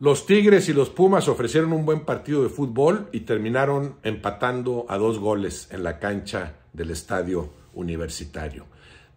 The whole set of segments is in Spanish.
Los Tigres y los Pumas ofrecieron un buen partido de fútbol y terminaron empatando a dos goles en la cancha del estadio universitario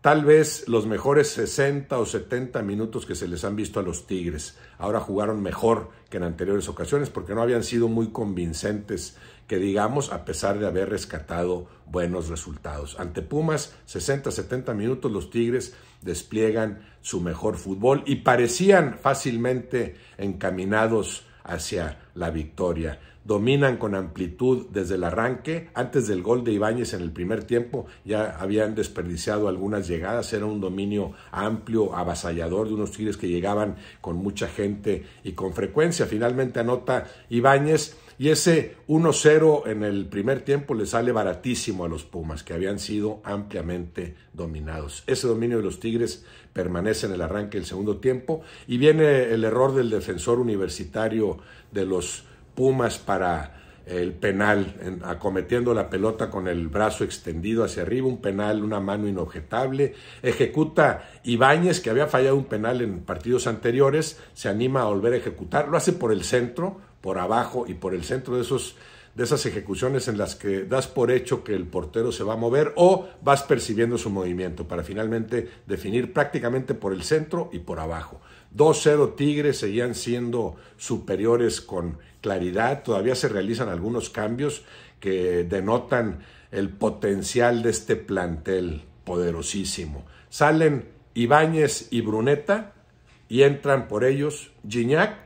tal vez los mejores 60 o 70 minutos que se les han visto a los Tigres. Ahora jugaron mejor que en anteriores ocasiones porque no habían sido muy convincentes, que digamos, a pesar de haber rescatado buenos resultados. Ante Pumas, 60, 70 minutos los Tigres despliegan su mejor fútbol y parecían fácilmente encaminados hacia la victoria dominan con amplitud desde el arranque. Antes del gol de Ibáñez en el primer tiempo ya habían desperdiciado algunas llegadas. Era un dominio amplio, avasallador de unos Tigres que llegaban con mucha gente y con frecuencia. Finalmente anota Ibáñez. Y ese 1-0 en el primer tiempo le sale baratísimo a los Pumas, que habían sido ampliamente dominados. Ese dominio de los Tigres permanece en el arranque del segundo tiempo y viene el error del defensor universitario de los Pumas para el penal, acometiendo la pelota con el brazo extendido hacia arriba, un penal, una mano inobjetable. Ejecuta Ibáñez, que había fallado un penal en partidos anteriores, se anima a volver a ejecutar, lo hace por el centro, por abajo y por el centro de esos de esas ejecuciones en las que das por hecho que el portero se va a mover o vas percibiendo su movimiento para finalmente definir prácticamente por el centro y por abajo. 2-0 Tigres seguían siendo superiores con claridad, todavía se realizan algunos cambios que denotan el potencial de este plantel poderosísimo. Salen Ibáñez y Bruneta y entran por ellos Gignac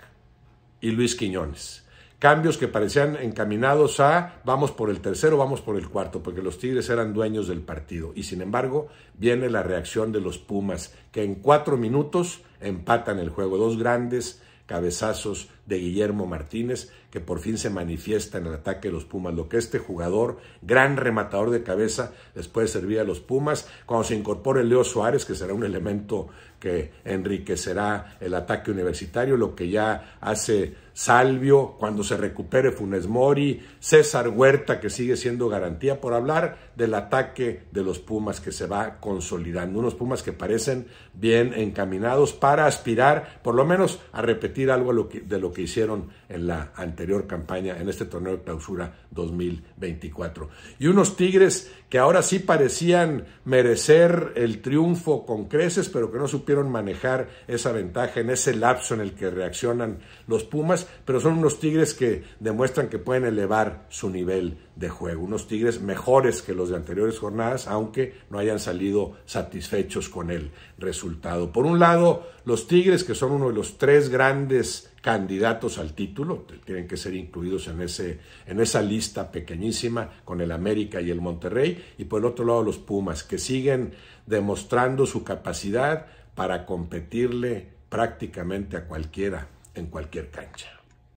y Luis Quiñones cambios que parecían encaminados a vamos por el tercero, vamos por el cuarto, porque los Tigres eran dueños del partido. Y sin embargo, viene la reacción de los Pumas, que en cuatro minutos empatan el juego. Dos grandes cabezazos de Guillermo Martínez, que por fin se manifiesta en el ataque de los Pumas. Lo que este jugador, gran rematador de cabeza, les puede servir a los Pumas. Cuando se incorpore Leo Suárez, que será un elemento que enriquecerá el ataque universitario, lo que ya hace Salvio, cuando se recupere Funes Mori, César Huerta, que sigue siendo garantía, por hablar del ataque de los Pumas que se va consolidando. Unos Pumas que parecen bien encaminados para aspirar, por lo menos, a repetir algo de lo que que hicieron en la anterior campaña, en este torneo de clausura 2024. Y unos Tigres que ahora sí parecían merecer el triunfo con creces, pero que no supieron manejar esa ventaja en ese lapso en el que reaccionan los Pumas, pero son unos Tigres que demuestran que pueden elevar su nivel de juego, unos Tigres mejores que los de anteriores jornadas, aunque no hayan salido satisfechos con el resultado. Por un lado, los Tigres, que son uno de los tres grandes candidatos al título, tienen que ser incluidos en, ese, en esa lista pequeñísima con el América y el Monterrey, y por el otro lado los Pumas, que siguen demostrando su capacidad para competirle prácticamente a cualquiera en cualquier cancha.